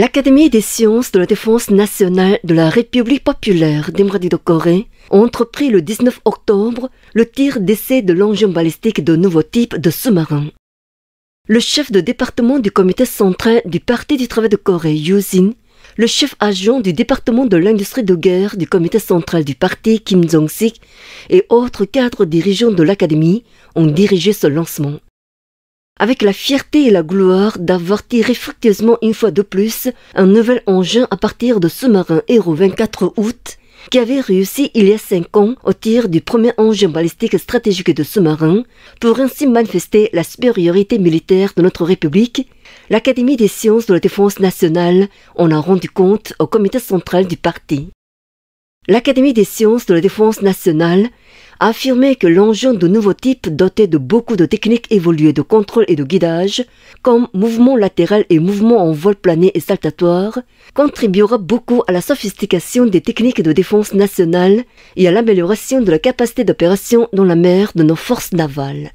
L'Académie des sciences de la défense nationale de la République populaire démocratique de Corée a entrepris le 19 octobre le tir d'essai de l'engin balistique de nouveau type de sous marin Le chef de département du comité central du Parti du travail de Corée, Jin, le chef agent du département de l'industrie de guerre du comité central du parti, Kim Jong-sik, et autres cadres dirigeants de l'Académie ont dirigé ce lancement avec la fierté et la gloire d'avoir tiré fructueusement une fois de plus un nouvel engin à partir de sous-marin héros 24 août qui avait réussi il y a cinq ans au tir du premier engin balistique stratégique de sous-marin pour ainsi manifester la supériorité militaire de notre République, l'Académie des sciences de la défense nationale en a rendu compte au comité central du parti. L'Académie des sciences de la défense nationale affirmer que l'engin de nouveau type doté de beaucoup de techniques évoluées de contrôle et de guidage, comme mouvement latéral et mouvement en vol plané et saltatoire, contribuera beaucoup à la sophistication des techniques de défense nationale et à l'amélioration de la capacité d'opération dans la mer de nos forces navales.